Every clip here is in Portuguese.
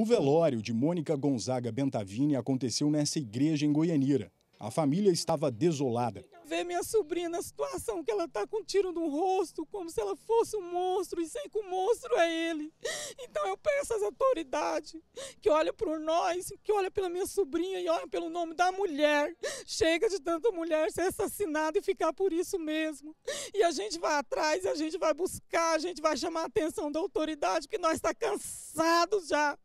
O velório de Mônica Gonzaga Bentavini aconteceu nessa igreja em Goianira. A família estava desolada. Ver minha sobrinha na situação que ela está com um tiro no rosto, como se ela fosse um monstro, e sei que o monstro é ele. Então eu peço às autoridades que olhem por nós, que olhem pela minha sobrinha e olhem pelo nome da mulher. Chega de tanta mulher ser assassinada e ficar por isso mesmo. E a gente vai atrás, a gente vai buscar, a gente vai chamar a atenção da autoridade, porque nós está cansados já.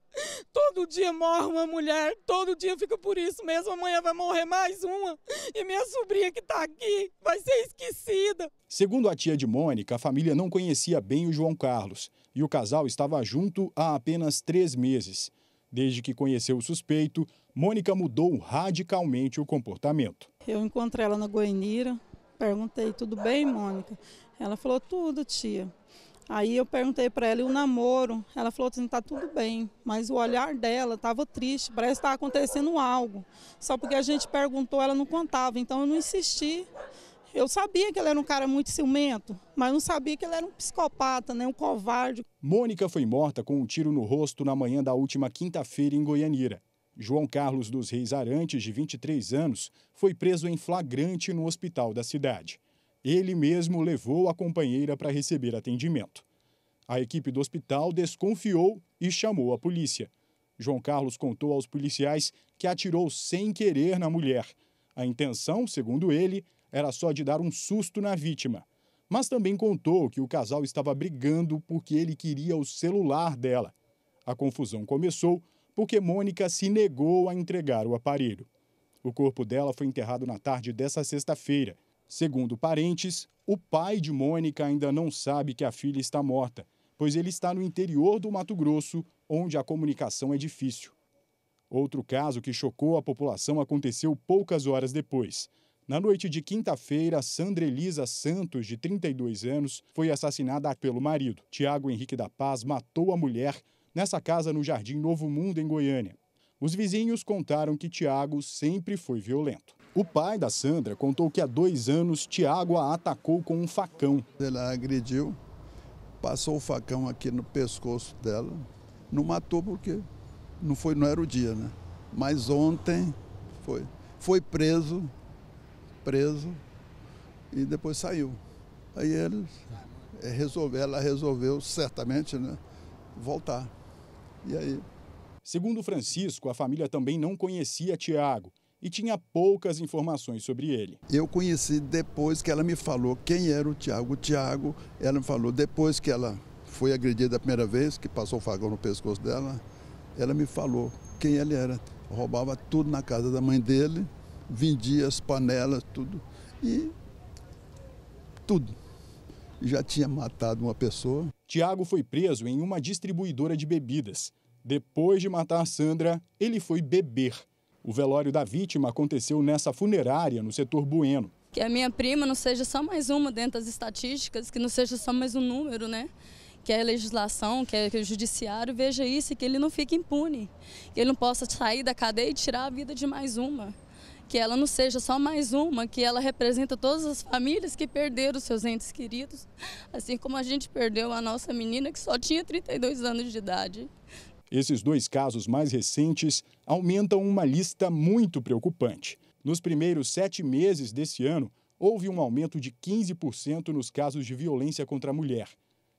Todo dia morre uma mulher, todo dia fica por isso mesmo. Amanhã vai morrer mais uma. E minha sobrinha que está aqui vai ser esquecida. Segundo a tia de Mônica, a família não conhecia bem o João Carlos e o casal estava junto há apenas três meses. Desde que conheceu o suspeito, Mônica mudou radicalmente o comportamento. Eu encontrei ela na Goianira, perguntei: tudo bem, Mônica? Ela falou: tudo, tia. Aí eu perguntei para ela, e o namoro? Ela falou assim, tá tudo bem, mas o olhar dela estava triste, parece que estava acontecendo algo. Só porque a gente perguntou, ela não contava, então eu não insisti. Eu sabia que ele era um cara muito ciumento, mas não sabia que ele era um psicopata, né, um covarde. Mônica foi morta com um tiro no rosto na manhã da última quinta-feira em Goianira. João Carlos dos Reis Arantes, de 23 anos, foi preso em flagrante no hospital da cidade. Ele mesmo levou a companheira para receber atendimento. A equipe do hospital desconfiou e chamou a polícia. João Carlos contou aos policiais que atirou sem querer na mulher. A intenção, segundo ele, era só de dar um susto na vítima. Mas também contou que o casal estava brigando porque ele queria o celular dela. A confusão começou porque Mônica se negou a entregar o aparelho. O corpo dela foi enterrado na tarde dessa sexta-feira Segundo parentes, o pai de Mônica ainda não sabe que a filha está morta, pois ele está no interior do Mato Grosso, onde a comunicação é difícil. Outro caso que chocou a população aconteceu poucas horas depois. Na noite de quinta-feira, Sandra Elisa Santos, de 32 anos, foi assassinada pelo marido. Tiago Henrique da Paz matou a mulher nessa casa no Jardim Novo Mundo, em Goiânia. Os vizinhos contaram que Tiago sempre foi violento. O pai da Sandra contou que há dois anos Tiago a atacou com um facão. Ela agrediu, passou o facão aqui no pescoço dela. Não matou porque não foi, não era o dia, né? Mas ontem foi, foi preso, preso e depois saiu. Aí ele é, resolveu, ela resolveu certamente, né, voltar. E aí? Segundo Francisco, a família também não conhecia Tiago e tinha poucas informações sobre ele. Eu conheci depois que ela me falou quem era o Tiago. O Tiago, ela me falou depois que ela foi agredida a primeira vez, que passou o facão no pescoço dela, ela me falou quem ele era. Roubava tudo na casa da mãe dele, vendia as panelas, tudo. E tudo. Já tinha matado uma pessoa. Tiago foi preso em uma distribuidora de bebidas. Depois de matar Sandra, ele foi beber. O velório da vítima aconteceu nessa funerária, no setor Bueno. Que a minha prima não seja só mais uma dentro das estatísticas, que não seja só mais um número, né? que é a legislação, que, é, que o judiciário veja isso e que ele não fique impune, que ele não possa sair da cadeia e tirar a vida de mais uma, que ela não seja só mais uma, que ela representa todas as famílias que perderam seus entes queridos, assim como a gente perdeu a nossa menina que só tinha 32 anos de idade. Esses dois casos mais recentes aumentam uma lista muito preocupante. Nos primeiros sete meses desse ano, houve um aumento de 15% nos casos de violência contra a mulher.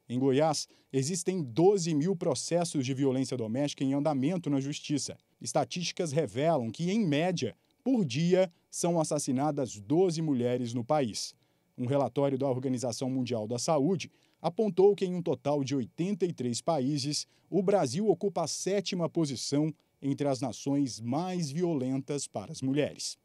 Em Goiás, existem 12 mil processos de violência doméstica em andamento na Justiça. Estatísticas revelam que, em média, por dia, são assassinadas 12 mulheres no país. Um relatório da Organização Mundial da Saúde apontou que, em um total de 83 países, o Brasil ocupa a sétima posição entre as nações mais violentas para as mulheres.